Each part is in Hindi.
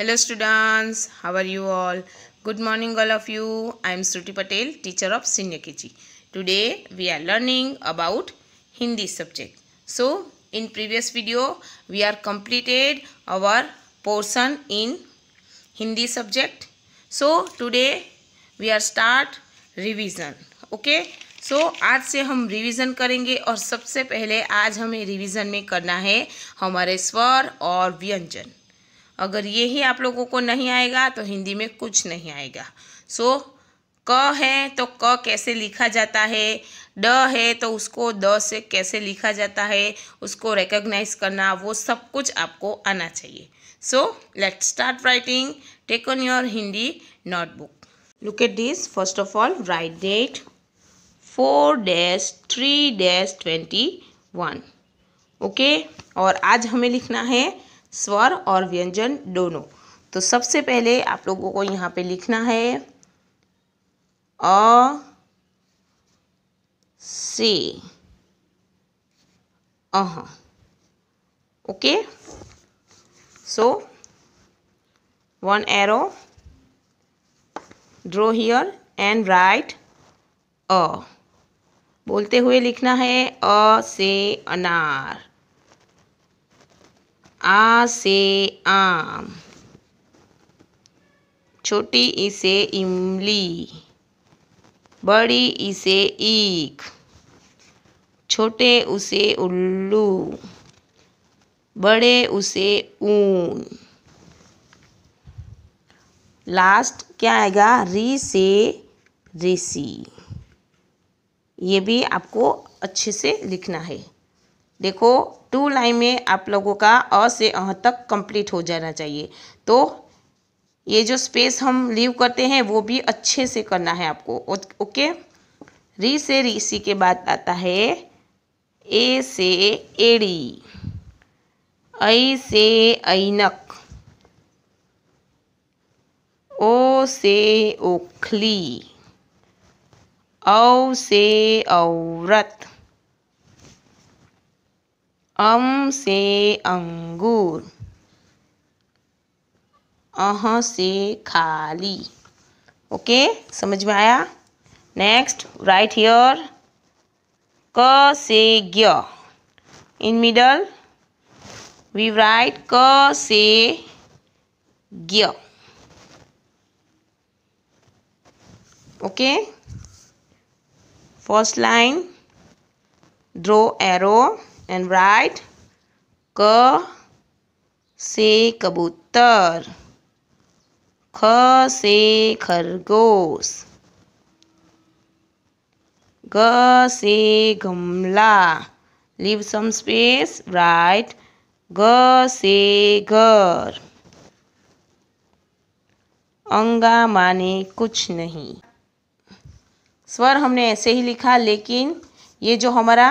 hello students how are you all good morning all of you i am shruti patel teacher of senior kg today we are learning about hindi subject so in previous video we are completed our portion in hindi subject so today we are start revision okay so so, आज से हम रिवीजन करेंगे और सबसे पहले आज हमें रिवीजन में करना है हमारे स्वर और व्यंजन अगर ये ही आप लोगों को नहीं आएगा तो हिंदी में कुछ नहीं आएगा सो so, क है तो क कैसे लिखा जाता है ड है तो उसको द से कैसे लिखा जाता है उसको रिकॉग्नाइज करना वो सब कुछ आपको आना चाहिए so let start writing take on your Hindi notebook look at this first of all write date four dash three dash twenty one okay और आज हमें लिखना है स्वर और व्यंजन दोनों तो सबसे पहले आप लोगों को यहाँ पे लिखना है अ से uh okay so one arrow draw here and write अ बोलते हुए लिखना है अ से अनार आ से आम छोटी ई से इमली बड़ी ई से ईख छोटे उसे उल्लू बड़े उसे ऊन लास्ट क्या आएगा री से ऋषि ये भी आपको अच्छे से लिखना है देखो टू लाइन में आप लोगों का अ से अह तक कंप्लीट हो जाना चाहिए तो ये जो स्पेस हम लीव करते हैं वो भी अच्छे से करना है आपको ओके री से ऋषि के बाद आता है ए से एड़ी ऐ से ऐनक ओ से ओखली औ से औरत अम अं से अंगूर अह से खाली ओके समझ में आया नेक्स्ट राइट हियर क से ग्य इन मिडल वी राइट क से ग्य okay first line draw arrow and write K से कबूतर ख से खरगोश ग से गमला leave some space write ग से घर अंगा माने कुछ नहीं स्वर हमने ऐसे ही लिखा लेकिन ये जो हमारा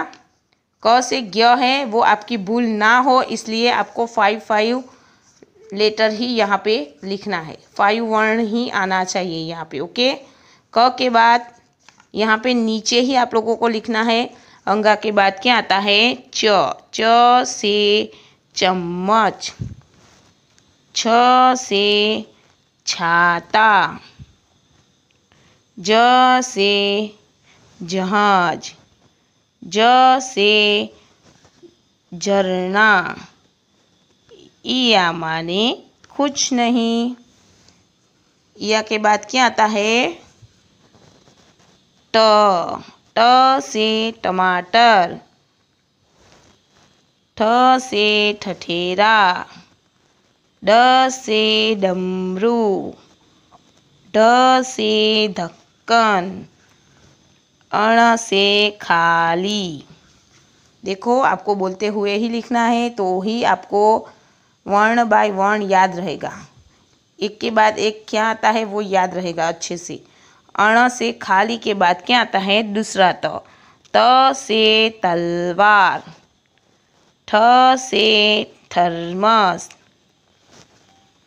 क से ग्य है वो आपकी भूल ना हो इसलिए आपको फाइव फाइव लेटर ही यहाँ पे लिखना है फाइव वर्ण ही आना चाहिए यहाँ पे ओके क के बाद यहाँ पे नीचे ही आप लोगों को लिखना है अंगा के बाद क्या आता है च च से चम्मच छ से छाता ज से जहाज ज से झरना या माने कुछ नहीं या के बाद क्या आता है ट ट से टमाटर ठ से ठठेरा ड से डमरू ढ से ढक्कन अण से खाली देखो आपको बोलते हुए ही लिखना है तो ही आपको वर्ण बाय वर्ण याद रहेगा एक के बाद एक क्या आता है वो याद रहेगा अच्छे से अण से खाली के बाद क्या आता है दूसरा त तो, से तलवार ठ से थर्मस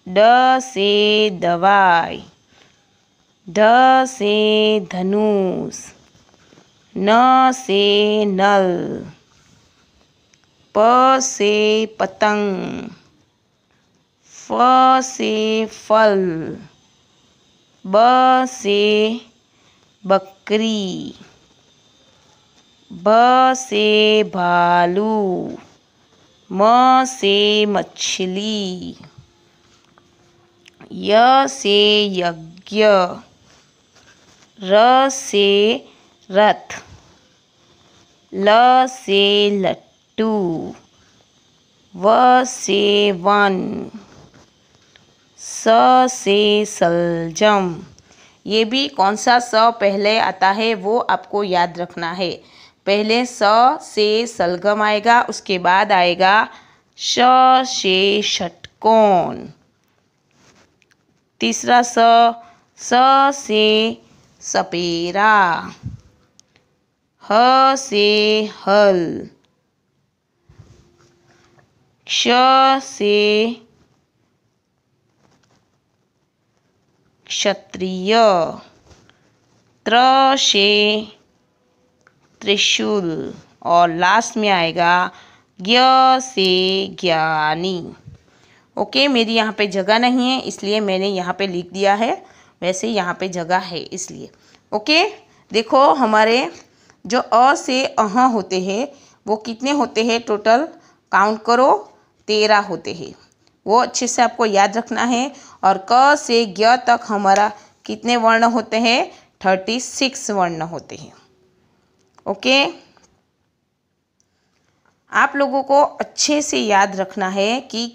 ड से दवाई ध से धनुष न से नल प से पतंग फ से फल ब से बकरी भ से भालू म से मछली य से यज्ञ र से रथ ल से लट्टू व से वन स से सलजम ये भी कौन सा स पहले आता है वो आपको याद रखना है पहले स से सलगम आएगा उसके बाद आएगा श से षटकोण तीसरा स स से सपेरा ह से हल क्ष से क्षत्रिय त्र से त्रिशूल और लास्ट में आएगा ज्ञ से ज्ञानी ओके मेरी यहाँ पे जगह नहीं है इसलिए मैंने यहाँ पे लिख दिया है वैसे यहाँ पे जगह है इसलिए ओके देखो हमारे जो अ से अह होते हैं वो कितने होते हैं टोटल काउंट करो तेरह होते हैं वो अच्छे से आपको याद रखना है और क से ज्ञ तक हमारा कितने वर्ण होते हैं थर्टी सिक्स वर्ण होते हैं ओके आप लोगों को अच्छे से याद रखना है कि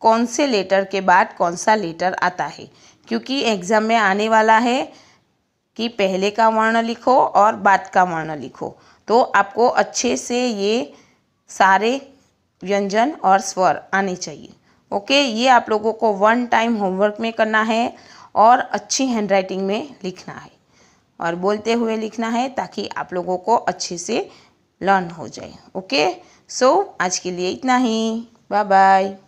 कौन से लेटर के बाद कौन सा लेटर आता है क्योंकि एग्ज़ाम में आने वाला है कि पहले का वर्ण लिखो और बाद का वर्ण लिखो तो आपको अच्छे से ये सारे व्यंजन और स्वर आने चाहिए ओके ये आप लोगों को वन टाइम होमवर्क में करना है और अच्छी हैंडराइटिंग में लिखना है और बोलते हुए लिखना है ताकि आप लोगों को अच्छे से लर्न हो जाए ओके सो so, आज के लिए इतना ही बाय बाय